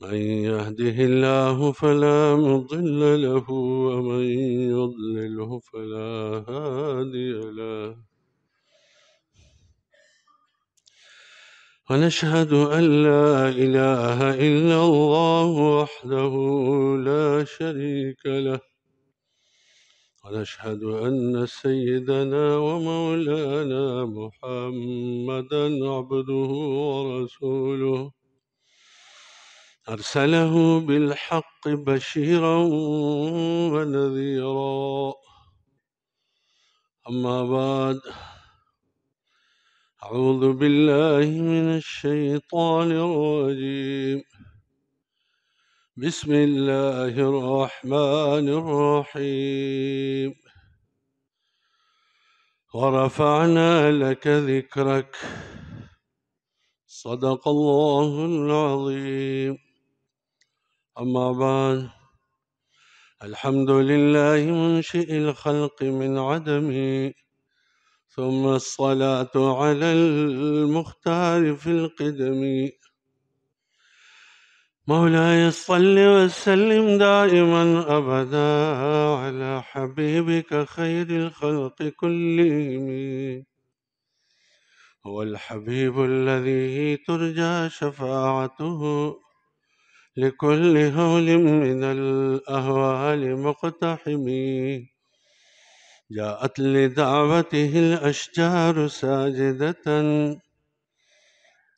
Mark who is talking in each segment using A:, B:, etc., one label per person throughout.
A: من يهده الله فلا مضل له ومن يضلله فلا هادي له ونشهد أن لا إله إلا الله وحده لا شريك له ونشهد أن سيدنا ومولانا محمدا عبده ورسوله أرسله بالحق بشيرا ونذيرا أما بعد أعوذ بالله من الشيطان الرجيم بسم الله الرحمن الرحيم ورفعنا لك ذكرك صدق الله العظيم أما بعد الحمد لله منشئ الخلق من عدم ثم الصلاة على المختار في القدم مولاي صل وسلم دائما أبدا على حبيبك خير الخلق كلهم هو الحبيب الذي ترجى شفاعته لكل هول من الأهوال مقتحمي جاءت لدعوته الأشجار ساجدة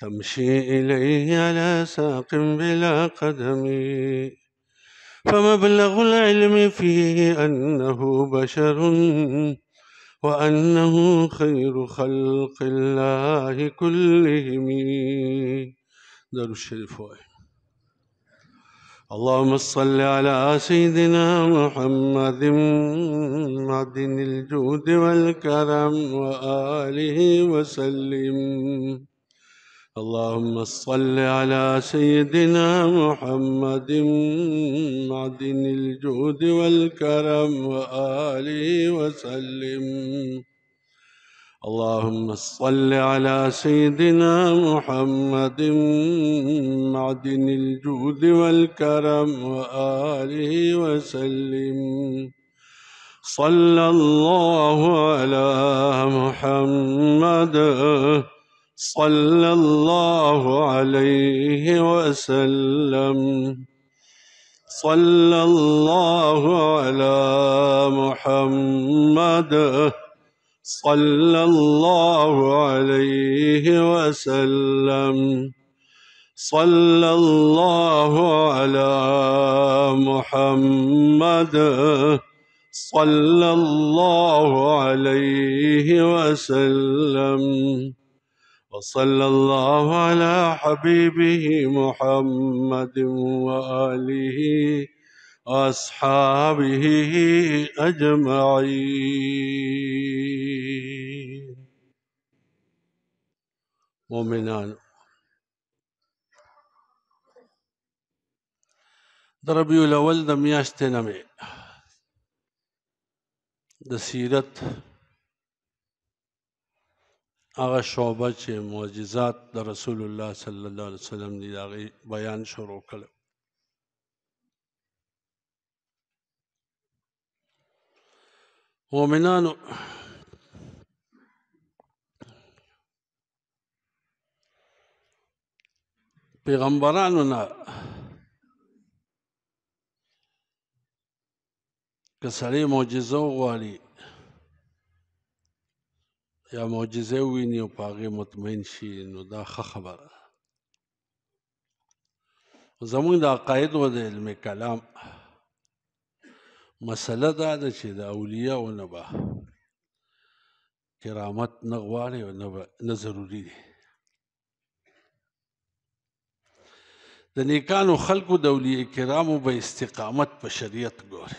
A: تمشي إليه على ساق بلا قدم فمبلغ العلم فيه أنه بشر وأنه خير خلق الله كلهم دار الشريف اللهم صل على سيدنا محمد معدن الجود والكرم وآله وسلم اللهم صل على سيدنا محمد معدن الجود والكرم وآله وسلم اللهم صل على سيدنا محمد معدن الجود والكرم وآله وسلم صلى الله على محمد صلى الله عليه وسلم صلى الله على محمد صلى الله عليه وسلم صلى الله على محمد صلى الله عليه وسلم وصلى الله على حبيبه محمد وآله وأصحابه أجمعين مؤمنان د ربیع الاول د میاشتې نه مې د سیرت هغه شعبه چې معجزات د رسول الله صلی الله علیه وسلم دی هغه بیان شروع کړ مؤمنانو پیغمبرانو نه که سړی معجزه وغواړي یا معجزه وویني او په هغې مطمئن شي نو دا ښه خبره زمونږ د عقایدو د علم کلام مسله دا ده چې د اولیاءونه به کرامت نه غواړي او نه ضروري دي د نیکانو خلقو د اولیاء کرامو به استقامت په شریعت ګوري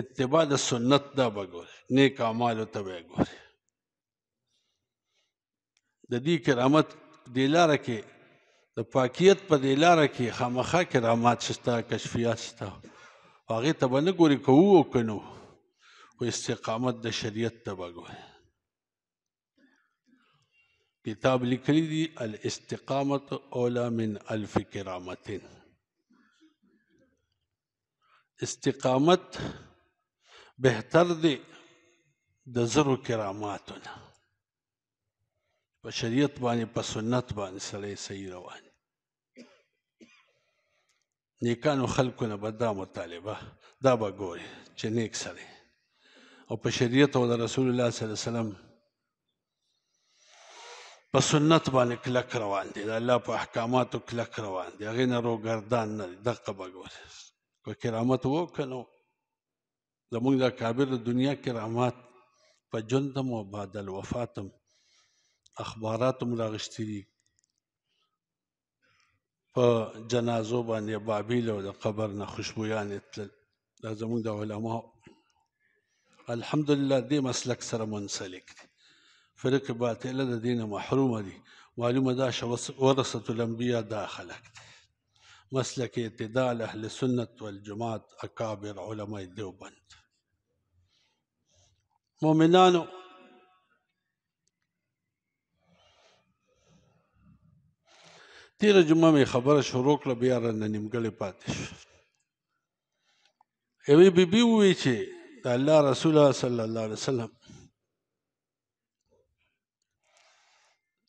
A: اتباع د سنت دا به ګوري نیک اعمالو ته به ګوري د دې کرامت دې لاره کې د پاکیت په دې لاره کې خامخا کرامات شته کشفیات شته هغه ته باندې ګوري کوو او کنو او استقامت د شریعت ته وګوري کتاب لیکلی دی الاستقامت اولا من الف کرامتین استقامت بهتر دی د زرو کراماتونه په شریعت باندې په سنت باندې سړی صحیح روان نیکانو خلکو نه به دا مطالبه دا به ګوري چې نیک سړی او په شریعت او د رسول الله صلی الله علیه وسلم په سنت باندې کلک روان دي د الله په احکاماتو کلک روان دي هغې نه روګردان نه دي دقه به ګوري که کرامت وو که نه زمونږ دا کابر د دنیا کرامات په ژوند هم او بعد الوفات هم اخبارات هم راغښتي دي په جنازو باندې بابیل او د قبر نه خوشبویان تل دا زموږ د علما الحمدلله دې مسلک سره منسلک دی فرق باطله د دین محرومه دي معلومه دا ورثه الانبیاء دا خلق دی مسلک اعتدال اهل سنت والجماعت اکابر علماء دیوبند مؤمنانو تیره جمعه مې خبره شروع کړه بیا رانه نیمګړې پاتې شوه یوې بیبي ووایي چې د الله رسول صلی الله علیه وسلم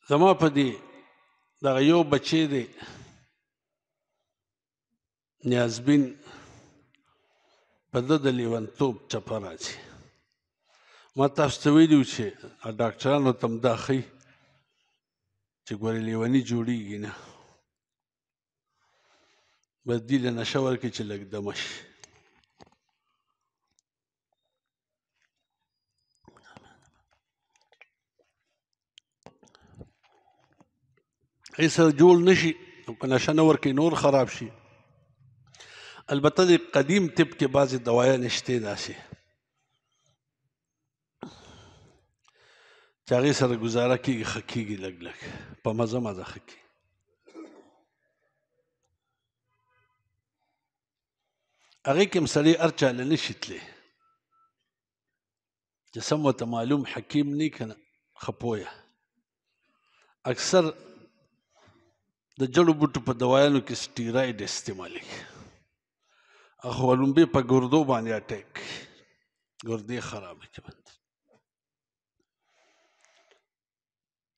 A: زما په دې دغه یو بچی دی نیازبین په ده د لیونتوب چپه راځي ما تاسو ته ویلي وو چې ډاکټرانو ته هم دا ښیي چې ګورې لیوني جوړیږي نه بس دی له نشه ورکړي چې لږ دمه شي هیڅ جوړ نشي که نشه نه ورکړي نور خراب شي البته د قدیم طب کې بعضې دوایانې شته داسې چې هغې سره ګزاره کېږي ښه کېږي لږ لږ په مزه مزه ښه کېږي هغه کې مسلې ارچا لنه شتلې چې سمو ته معلوم حکیم نه کنه خپویا اکثر د جړو بوټو په دوايانو کې سټیراید استعمالي اخو ولومبي په ګردو باندې اٹیک ګردې خرابې چوند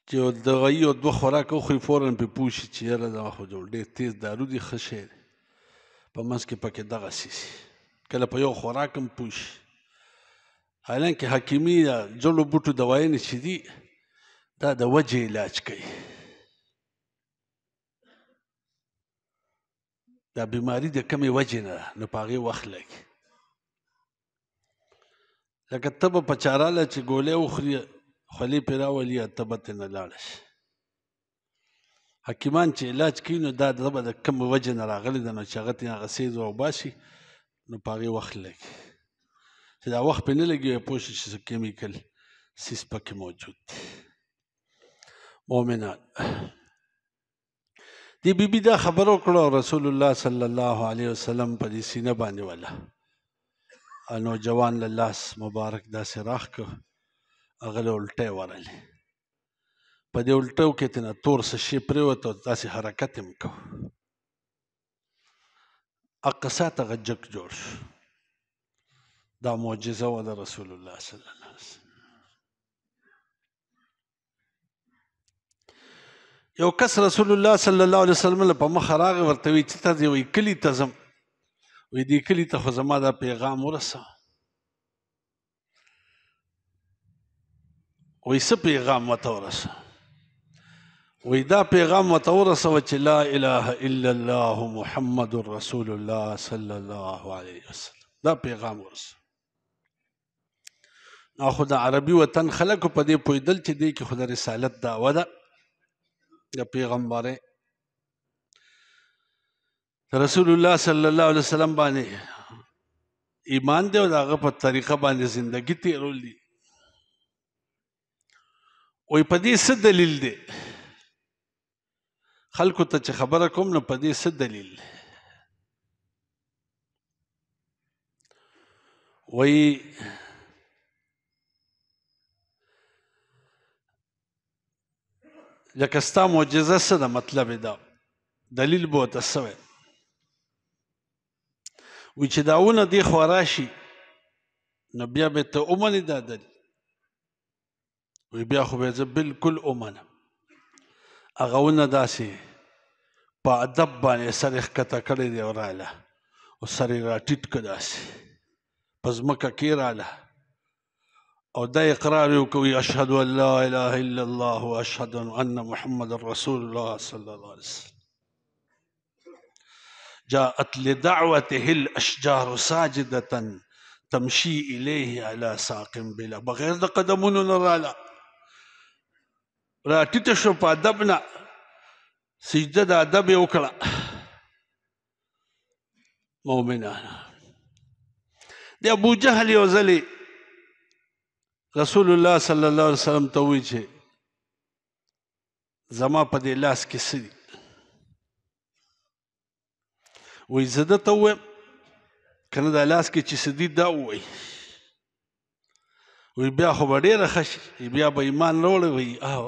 A: چې د غي او دوه خوراک خو فورن په پوښي چې را دا خو جوړ ډېر تیز دارو دي خشه په منځ کې پکې دغه سیسی کله په یو خوراک هم پوه شي حالانکه حکیمي د جلو بوټو دواینې چې دي دا د وجې علاج کوي دا بیماری د کمې وجې نه ده نو په هغې وخت لګي لکه ته به په چاراله چې ګولۍ وخوري خولې پرې راولي یا ته به ترې نه لاړه شي حکیمان چې علاج کوي نو دا دغه د کوم وجه نه راغلی ده نو چې هغه ترې هغه سیز وباسي نو په هغې وخت لګي چې دا وخت پې نه لګي پوه شي چې کیمیکل سیس پکې موجود دی مؤمنان دی بی بی دا خبر وکړه رسول الله صلی الله علیه وسلم په دې سینه باندې ولا نوجوان له لاس مبارک داسې راښکه هغه له الټۍ ورلې په دې الټو کې تنه تور څه شي پریوت او داسې حرکت هم کو اقصا ته غجک جوړ شو دا معجزه وه د رسول الله صلی الله علیه وسلم یو کس رسول الله صلی الله علیه وسلم له په مخ راغی ورته وی چې ته وی کلی ته ځم وی دې کلی ته خو زما دا پیغام ورسه وی څه پیغام وته ورسه وې دا پیغام متور سو چې لا اله الا الله محمد رسول الله صلی الله علیه وسلم دا پیغام ورس نو خدای عربي وطن خلکو په دې پویدل چې دې کې خدای رسالت دا ودا د پیغمبره رسول الله صلی الله علیه وسلم باندې ایمان دی او داغه په طریقه باندې زندگی تیرول دي وې په دې څه دلیل دی خلکو ته چې خبره کوم نو په دې څه دلیل وای لکه ستا معجزه څه ده مطلب دا دلیل به ورته څه وی وی چې دا ونه دې خوا راشي نو بیا به ته ومنې دا دلیل وی بیا خو به زه بالکل ومنم هغه ونه داسې په ادب باندې سر ښکته کړی دی او راله او سر یې راټیټ کړه داسې په ځمکه کې راله او دا اقرار یې وکوي اشهد ان لا اله الا الله واشهد ان محمد رسول الله صلی الله علیه وسلم جاءت لدعوته الاشجار ساجده تمشي اليه على ساق بلا بغير قدمون قدمونو نه راله را شو په ادب نه سجده د ادب یې وکړه مؤمنانو د ابو جهل یو ځلې رسول الله صلی الله علیه وسلم ته وایي چې زما په دې لاس کې څه دي وایي زه ده ته ووایم که نه دا لاس کې چې څه دي دا ووایي وایي بیا خو به ډېره ښه شي بیا به ایمان راوړی وایي او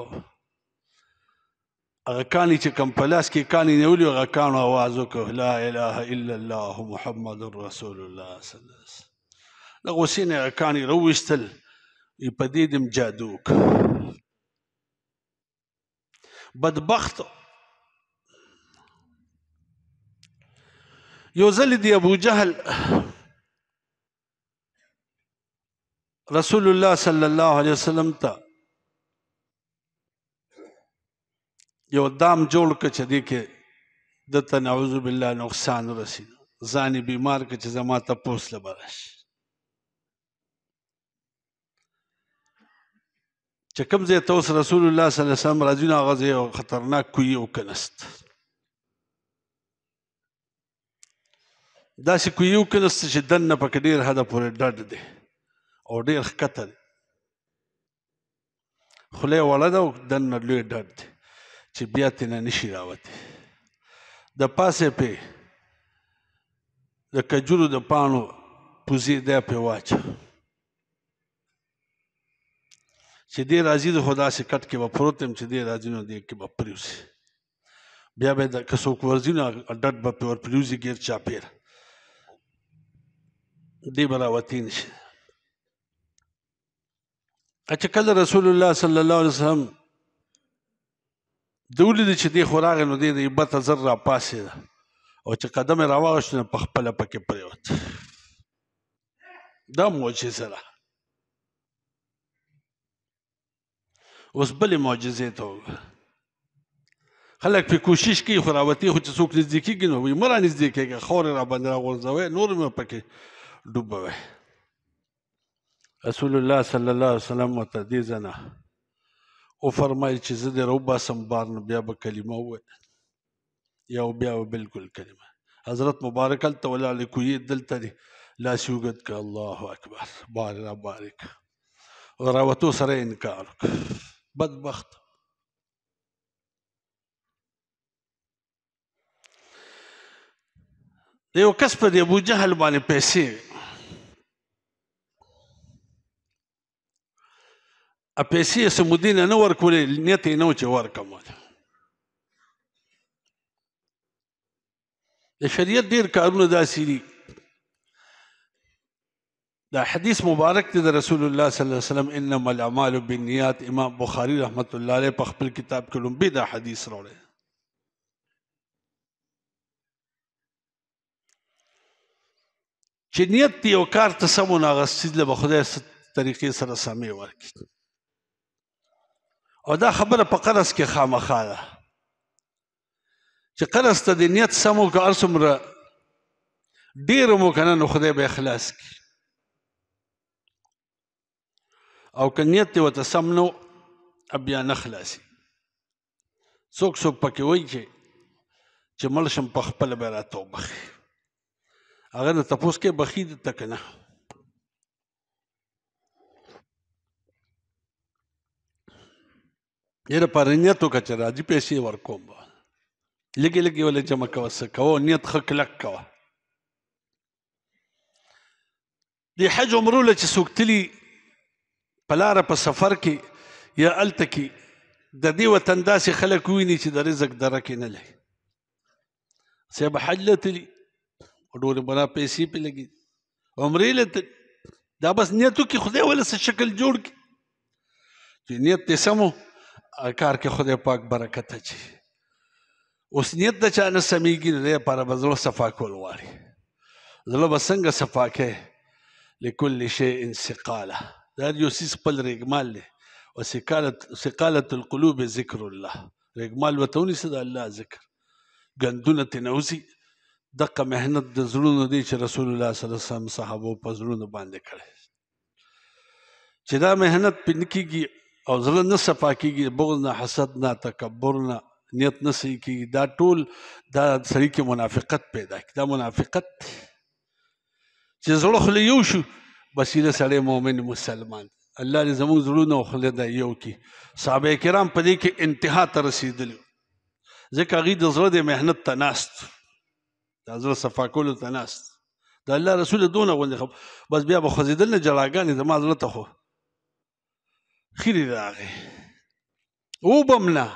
A: هغه کانی چې کوم پلاس کې کانی نیولی هغه کانو आवाज وکړ لا اله الا الله محمد رسول الله صلی الله علیه وسلم دا غوسینه کانی رويستل په دې دم جادوک بدبخت یو ځل دی ابو جهل رسول الله صلی الله علیه وسلم ته یو دام جوړ ک چې دی کې د تنعوذ بالله نقصان رسی ځان بیمار ک چې زما ته پوس لبرش چې کوم ځای ته اوس رسول الله صلی الله علیه وسلم راځي نو هغه ځای یو خطرناک کوی او کنست داسې کوی او کنست چې دننه پکې ډېر حده پورې ډډ دی او ډېر ښکته دی خولې وړه ده او دننه لوی ډډ دی چې بیا تنه نشي راوتی د پاسه په د کجورو د پانو پوزي دی په واچ چې دې راځي د خدا سي کټ کې و پروتم چې دې راځي نو دې کې به پریوسي بیا به د کڅوک ورځي نو ډټ به په ور پریوزي ګیر چا پیر دې برا وتین شي اچھا کله رسول الله صلی الله علیه وسلم دولی دی چې دی خوراغ نو دی د بته زر را پاسې ده او چې قدم راواغشت نه په خپله پکې پرېوت دا معجزه ده اوس بلې معجزې ته وګوره خلک پې کوشش کوي خو راوتې خو چې څوک نږدې کېږي نو وایي مه را نږدې کېږه خاورې را باندې راغورځوئ نور مې پکې ډوبوئ رسول الله صلی الله علیه وسلم ورته دې ځنه وفرمایي چې زه دې راوباسم بار نه بیا به کلمه وویل یا بیا به بالکل کلمه حضرت مبارک هلته ولاړ دی کویې دلته دی لاس یې اوږد کړه الله اکبر بار را بارک راوتو سره یې انکار وکړه بدبخت د یو کس په د ابوجهل باندې پیسې پیسې سمودین نه ورکولې نیت یې نه و چې ورکم د شریعت ډیر کارونه داسې دي دا حدیث مبارک دی د رسول الله صلی الله علیه وسلم انما الاعمال بالنیات امام بخاری رحمت الله علیه په خپل کتاب کې لومبي دا حدیث راوړی چې نیت یو کار ته سمون هغه ستیز له خدای طریقې سره سمې ورکړي او دا خبره په قرض کې خامخا ده چې قرض ته د نیت سم وکړه هر څومره ډېر مو که نه نو خدای به اخلاص کړي او که نیت دې ورته سم نه بیا نه خلاصي څوک څوک پکې وایي چې چې مړ شم په خپله به را توبخي هغه نه تپوس کې بخي دې ته که نه یره پر نیت وکړه چې راځي پیسې ورکوم به لګې لګې ولې جمع کوه څه کوه نیت ښه کلک کوه د حج عمرو له چې څوک تلي په لاره په سفر کې یا هلته کې د دې وطن داسې خلک وویني چې د رزق درکې نه لري صاحب حج له تلي ډولې بنا پیسې پې لګي عمرې له تلي دا بس نیت وکړي خدای ولا څه شکل جوړ کړي چې نیت دې سم کار کې خدای پاک برکت اچي اوس نیت د چا نه سمیږي نه لپاره به زړه صفا کول غواړي زړه به څنګه صفا کړي لکل شی انسقاله دا یو سیس خپل رګمال دی وسقالت سقالت القلوب ذکر الله رګمال وته ونیسه د الله ذکر ګندونه تنوسي دغه مهنت د زړونو دی چې رسول الله صلی الله علیه وسلم صحابه په زړونو باندې کړی چې دا مهنت پنکیږي او زړه نه صفا کیږي بغض نه حسد نه تکبر نه نیت نه صحیح کیږي دا ټول دا سړي کې منافقت پیدا کی دا منافقت چې زړه خلی یو شو بسیله سړی مؤمن مسلمان الله دې زموږ زړونه خلی دا یو کی صحابه کرام په دې کې انتها ته رسیدلی ځکه هغه د زړه د مهنت ته ناست د زړه صفا کولو ته ناست د الله رسول دونه غوندې خب بس بیا به خوځېدل نه جلاګانې زما زړه ته خو خیره راغی او بملا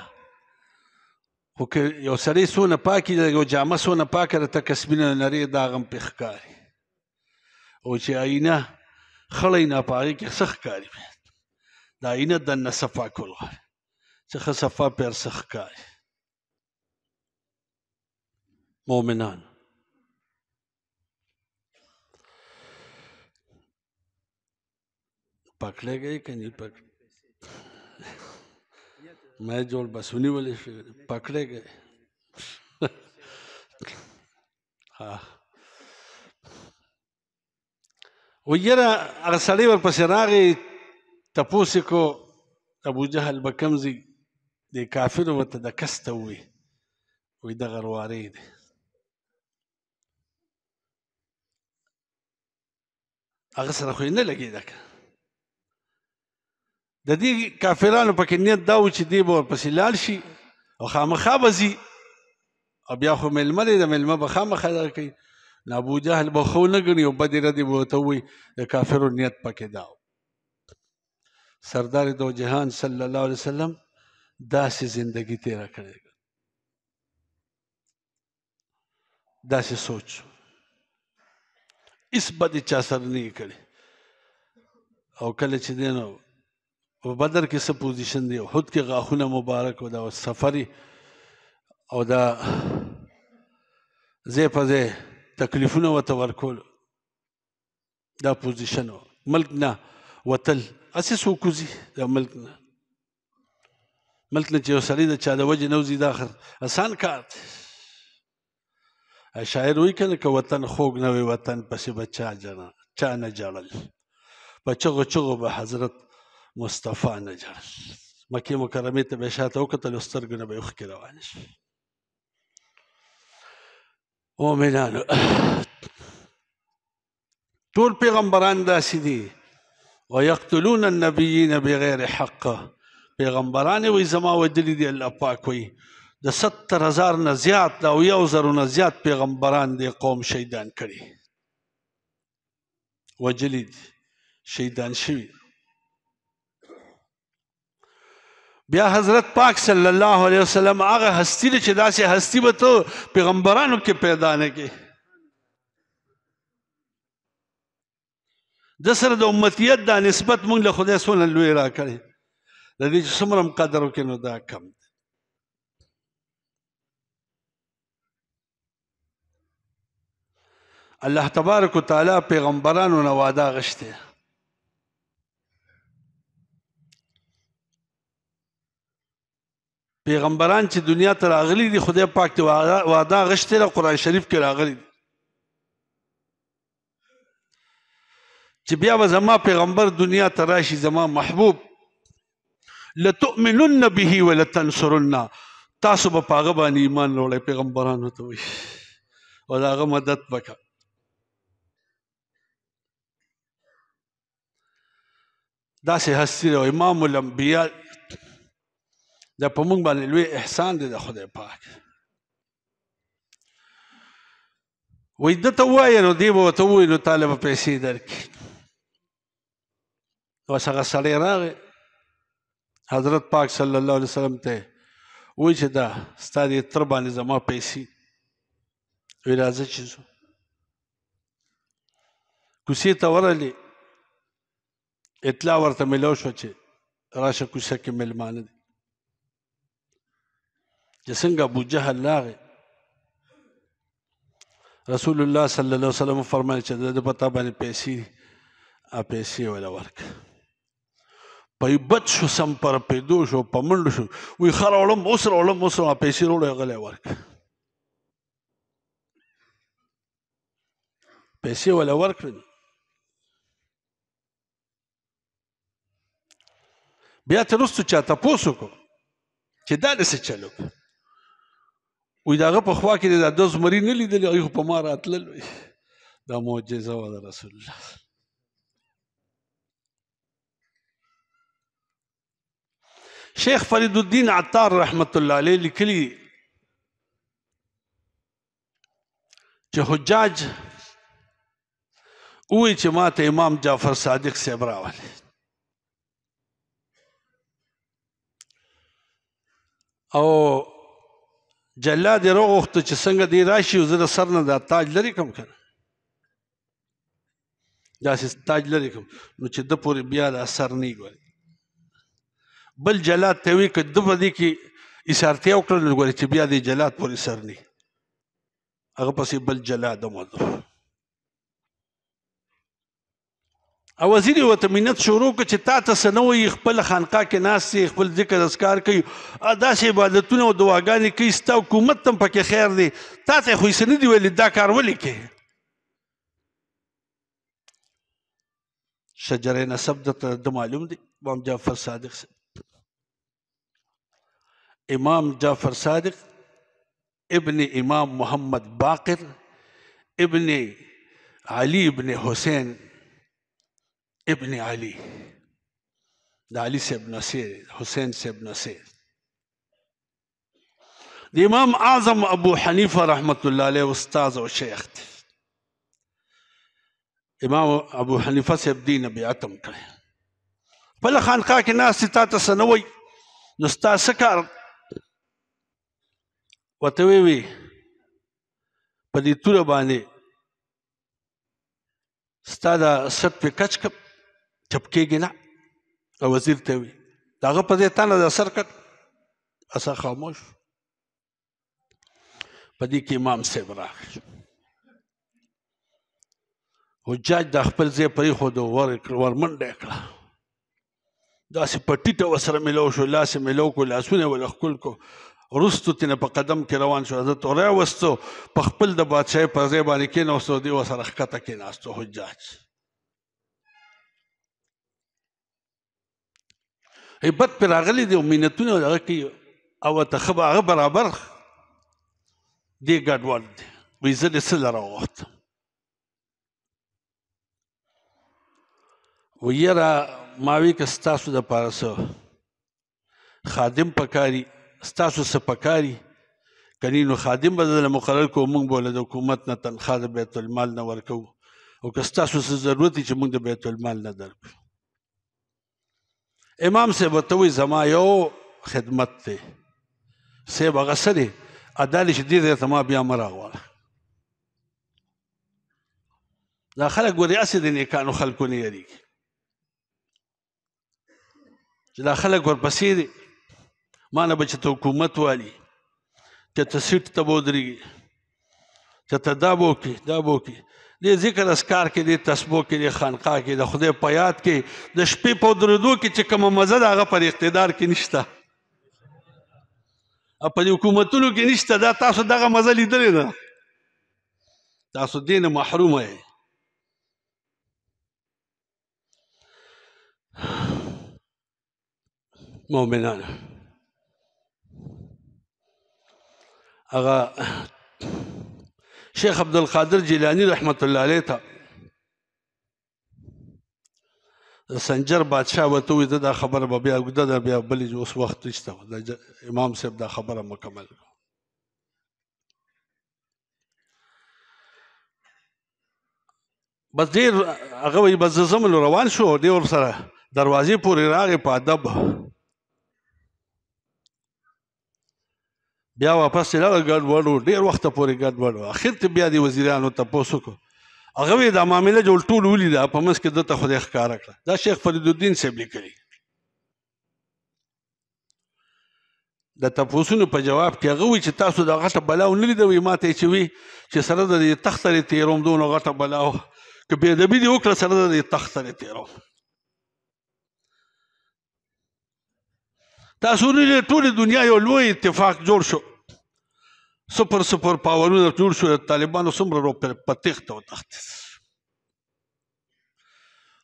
A: خو یو سړی سونه پاکي د یو جامه سونه پاکه د تکسبینه نری داغم په ښکاری او چې آینه خړی نه پاره کې سخ کاری دا آینه د نصفا کول چې خصفا پر سخ کاری مؤمنان پکړه گئی کني پکړه مې جوړ بسونی ولې شو پکړې گئے ها ویرا هغه سړی ورپسې راغی تپوس کو ابو جهل به کمزي د کافرو ورته د کسته وي وي دغه روارې دی هغه سره خو یې نه لګېده که د دې کافرانو په کې نیت دا و چې دی به ورپسې لاړ شي او خامخا به ځي او بیا خو میلمه دی د میلمه به خامخا درکوي نو ابو جهل به خو نه ګڼي او بدې ردې به ورته ووایي د کافرو نیت پکې دا سردار دو جهان صلی الله علیه وسلم داسې زندگی تیره کړې داسې سوچ اس بدې چا سره نه کړي او کله چې دی نو په بدر کې څه پوزیشن دی احد کې غاښونه مبارک او دا سفری او دا ځای په ځای تکلیفونه ورته ورکول دا پوزیشن و ملک نه وتل هسې څوک وځي دا ملک نه ملک نه چې یو سړی د چا د وجې نه وځي دا اسان کار دی شاعر وایي که نه که وطن خوږ نه وي وطن پسې به چا جنا چا نه جړل په چغو چغو به حضرت مصطفی نجر مکې مکرمې ته به یې شاته وکتل سترګو نه به یې اوښکې روانې شوې مؤمنانو ټول پیغمبران داسې دي ويقتلون النبيين بغیر حق پیغمبران وي زما وجلې دي الله پاک وي د 70000 نه زیات دا یو زر نه زیات پیغمبران دی قوم شهیدان کړي وجلې دي شهیدان شوي بیا حضرت پاک صلی الله علیه وسلم هغه هستی چې داسې هستی به ته پیغمبرانو کې پیدا نه کې د سره د امتیت دا نسبت موږ له خدای سونه لوی را کړی د دې چې څومره قدر وکړو نو دا کم دی الله تبارک وتعالى پیغمبرانو نه وعده غشته پیغمبران چې دنیا ته راغلي دي خدای پاک ته وعده غشته له قران شریف کې راغلي دي چې بیا به زما پیغمبر دنیا ته راشي زما محبوب لتؤمنن به ولتنصرن تاسو به پاغه باندې ایمان وروړئ پیغمبرانو ته وي او دا هغه مدد وکړه داسې هستی او امام الانبیاء دا په موږ باندې لوی احسان دی د خدای پاک وې د ته وای نو دی به ته وای نو طالب پیسې درکې نو هغه سړی راغی حضرت پاک صلی الله علیه وسلم ته وای چې دا ستا دې تر باندې زما پیسې وی راځه چې ځو کوڅې ته ورغلې اطلاع ورته ملو شو چې راشه کوڅه کې مېلمانه دي چې څنګه ابو جهل راغی رسول الله صلی الله علیه وسلم فرمایي چې د پتا باندې پیسې ا پیسې ولا ورک په بد شو سم پر پیدو شو پمند شو وی خر اولم اوس اولم اوس ا پیسې وروړ غلې ورک پیسې ولا ورکړي بیا ترستو چا تاسو کو چې دا د څه چلو وې داغه په خوا کې د دوز مری نه لیدل او په ما راتلل دا معجزه و د رسول الله شیخ فرید الدین عطار رحمت الله علیه لیکلی چې حجاج وی چې ماته امام جعفر صادق صاحب راولي او جلا دې روغوخته چې څنګه دی راشي زه د سر نه دا تاج لري کوم کنه داسې تاج لري کوم نو چې د پورې بیا د اثر نه ګوري بل جلات ته وی کده په دې کې اشارتیا وکړل ګوري چې بیا دې جلات پورې سر نه هغه پسې بل جلاد مو او وزیر وته مننت شروع ک چې تا ته سنوي خپل خانقاه کې ناس خپل ذکر اذکار کوي داسې عبادتونه او دعاګانې کوي ستا حکومت تم پکې خیر دی تا ته خو یې دی ویل دا کار ولې کې شجره نسب د د معلوم دی امام جعفر صادق سے امام جعفر صادق ابن امام محمد باقر ابن علی ابن حسین ابن علی د علی صاحب نصیر حسین صاحب نصیر د امام اعظم ابو حنیفه رحمت الله علیه استاد او شیخ دی امام ابو حنیفه صاحب دین بیعتم کړی بل خانقاه کې ناس تا ته سنوي نو ستا څه کار وته وی وی په دې توره باندې ستا دا ست په کچ کپ چپکیږي نه او وزیر ته وي هغه په دې تانه د اثر کټ اسا خاموش په دې کې امام صاحب راغی حجاج د خپل ځای پرېښود ور ورمنډه کړه داسې په ټیټه ورسره میلو شو لاس یې میلو کړو لاسونه ول ښکل کړو وروستو ترې په قدم کې روان شو حضرت راوستو په خپل د بادشاهۍ پر ځای باندې کېناستو دی ورسره ښکته کېناستو حجاج هیبت پر راغلی دی او مینتونه هغه کوي او ته ښه هغه برابر دی ګډوډ دی وایي زه دې څه له راوغوښتم و یاره ما وی که ستاسو دپاره څه خادم پکاري ستاسو څه پکاري کنی نو خادم به دله مقرر کو مونږ بوله د حکومت نه تنخواه د بیت المال نه ورکوو او که ستاسو څه ضرورت چې مونږ د بیت المال نه درکړو امام صاحب ورته وایي زما یو خدمت دی صاحب هغه څه دی ادا دی چې دې ځای ته ما بیا مه راغواله دا خلک ګورې هسې د نیکانو خلکو نه یېرېږي چې دا خلک ورپسې دي ما نه به چې ته حکومت والي که ته سیټ ته به ودرېږي چې ته دا بوکي دا بوکي د ذکر اسکار کې د تسبو کې د خانقاه کې د خدای په یاد کې د شپې په درودو کې چې کوم مزه ده هغه پر اقتدار کې نشته په حکومتونو کې نشته دا تاسو دغه مزه لیدلې ده تاسو دینه محروم یې مؤمنان هغه شیخ عبدالقادر جیلانی رحمت الله علیه ته سنجر بادشاه وته وي دا خبره به بیا اوږده ده بیا بلې اوس وخت نشته د امام صاحب دا خبره مکمل بس ډېر هغه وایي بس زه ځم روان شو دی ور سره دروازې پورې راغې په ادب بیا واپس لاړ ګډوډ وو ډیر وخت پورې ګډوډ وو اخر ته بیا دی وزیرانو ته پوسو کو هغه وی دا معاملې جوړ ټول ولې دا په مس کې دته خدای ښکارا کړ دا شیخ فرید الدین صاحب لیکلی د تاسوونو په جواب کې هغه وی چې تاسو دا غټه بلاو نه لیدوي ماته چې وی چې سره د تختره تیروم دونه غټه بلاو که به د بده وکړه سره د تختره تیروم تاسو نه ټول دنیا یو لوی اتفاق جوړ شو سپر سپر پاورونه جوړ شو طالبانو څومره رو پر پتیخت او تخت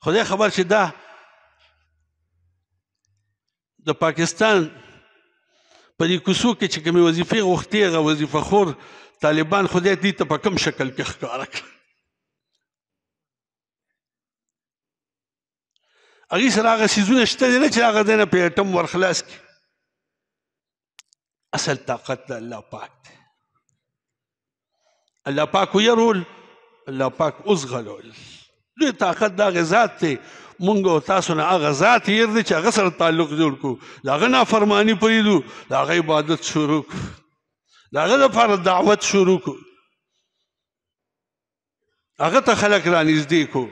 A: خدای خبر شي دا د پاکستان په دې کوسو کې چې کومې وظیفې غوښتي هغه وظیفه خور طالبان خدای دې ته په کوم شکل کې ښکارا کړ هغه سره هغه سيزونه شته نه چې هغه دنه په ټم ورخلاص کی असल ताकत الله پاک دی الله پاک ويرول الله پاک اوسغلول لوی طاقت دا غزاد ته مونږ او تاسو نه هغه ذات ير دي چې هغه سره تعلق جوړ کو داغه نه فرمانی پریدو داغه عبادت شروع کو داغه لپاره دعوت شروع کو هغه ته خلق را نږدې کو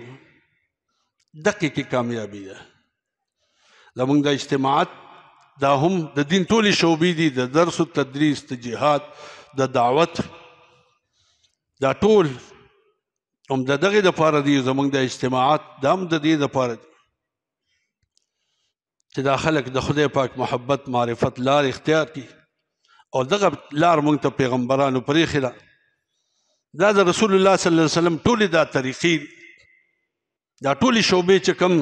A: دقیقې کامیابی ده زمونږ د اجتماعات دا هم د دین ټولې شوبې دي د درس او تدریس د جهاد د دعوت دا ټول هم د دغه د پاره دي زمونږ د اجتماعات دا هم د دې د پاره دي چې دا خلک د خدای پاک محبت معرفت لار اختیار کړي او دغه لار مونږ ته پیغمبرانو پرېښې ده دا د رسول الله صلی الله علیه وسلم ټولې دا طریقې دا ټولې شوبې چې کوم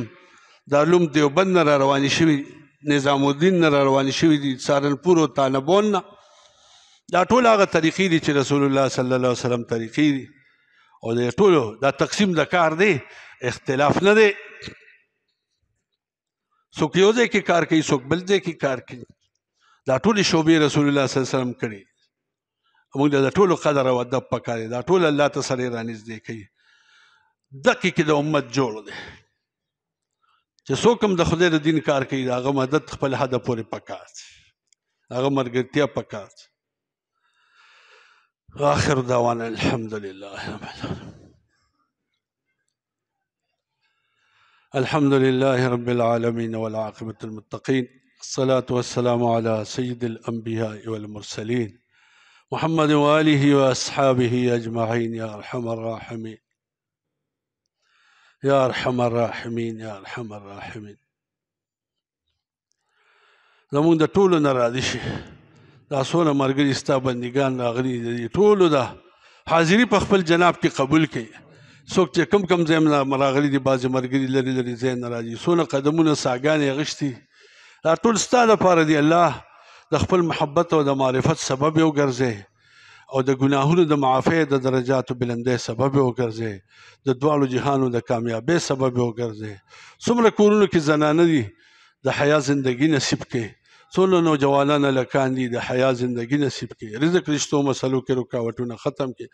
A: دا علوم دیوبند نه را روانې شوي دي نظام الدین نه روان شوي دي سهارنپور او طالبان نه دا ټول هغه طریقې دي چې رسول الله صلی الله علیه وسلم طریقې دي او د ټولو دا تقسیم د کار دی اختلاف نه دی څوک یو ځای کې کار کوي څوک بل ځای کې کار کوي دا ټولې شوبې رسول الله صلی الله علیه وسلم کړي موږ د ټولو قدر او ادب پکاري دا ټول الله ته سره رانږدې کوي دقیق د امت جوړ دی چې څوک د خدای د دین کار کوي هغه مدد خپل حدا پورې پکات هغه مرګرتیا پکات آخر دعوانا الحمد لله رب العالمين الحمد لله رب العالمين والعاقبة المتقين الصلاة والسلام على سيد الأنبياء والمرسلين محمد وآله وأصحابه أجمعين يا أرحم الراحمين يا ارحم الراحمین یا ارحم الراحمین زمونږ د ټولو نه راضي شي دا څونه مرګري ستا بندګان راغلي دي ټولو دا حاضري په خپل جناب کې قبول کړي څوک چې کم کم ځای نه مراغلي دي بعضې مرګري لري لري ځای نه راځي څونه قدمونه ساګانې غشتي دا ټول ستا لپاره دی الله د خپل محبت او د معرفت سبب یو ګرځي او د ګناهونو د معافی د درجاتو بلندې سبب وګرځي د دوالو جهانو د کامیابی سبب وګرځي څومره کورونو کې زنانه دي د حیا زندگی نصیب کې څومره نوجوانان لکان دي د حیا زندگی نصیب کې رزق رشتو مسلو کې رکاوټونه ختم کې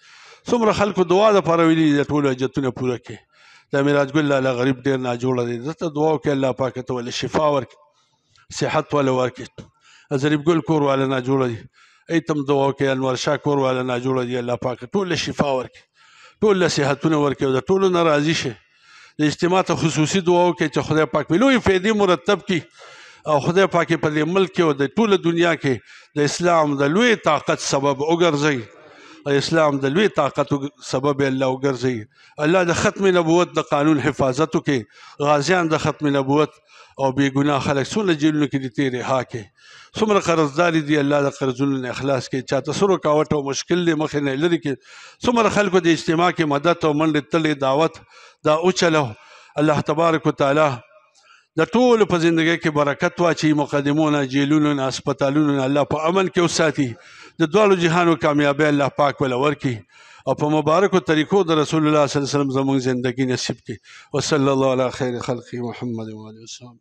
A: څومره خلکو دعا د پاره ویلي د ټولو اجتونه پوره کې د میراج ګل الله غریب ډیر ناجوړه دي دته دعا وکړه الله پاک ته ول شفا ورک صحت ول ورک غریب ګل کور ول ناجوړه دي ایتم دوا کوي انور شاکور والا نه جوړ دی الله پاک ټول شفا ورکړي ټول صحتونه ورکړي د ټولو ناراضي شي د اجتماع ته خصوصي دعا وکړي چې خدای پاک ملوي فیدی مرتب کړي او خدای پاک په دې ملک او د ټول دنیا کې د اسلام د لوی طاقت سبب وګرځي اسلام د لوی طاقت سبب الله وګرځي الله د ختم نبوت د قانون حفاظت وکي غازیان د ختم نبوت او بې ګناه خلک څونه جیلونو کې دي تیرې ها کې څومره قرضداري دي الله د قرضونو نه اخلاص کې چاته سره کاوټ او مشکل دی مخې نه لري کې څومره خلکو د اجتماع کې مدد او منډې تلې دعوت دا اوچلو الله تبارک وتعالى د ټول په زندګۍ کې برکت واچي مقدمونه جیلونو نه هسپتالونو الله په امن کې وساتي د دوالو جهانو کامیابی الله پاک ول ورکي او په مبارکو طریقو د رسول الله صلی الله علیه وسلم زموږ ژوندۍ نصیب کړي وصلی الله علی خیر خلق محمد و علیه وسلم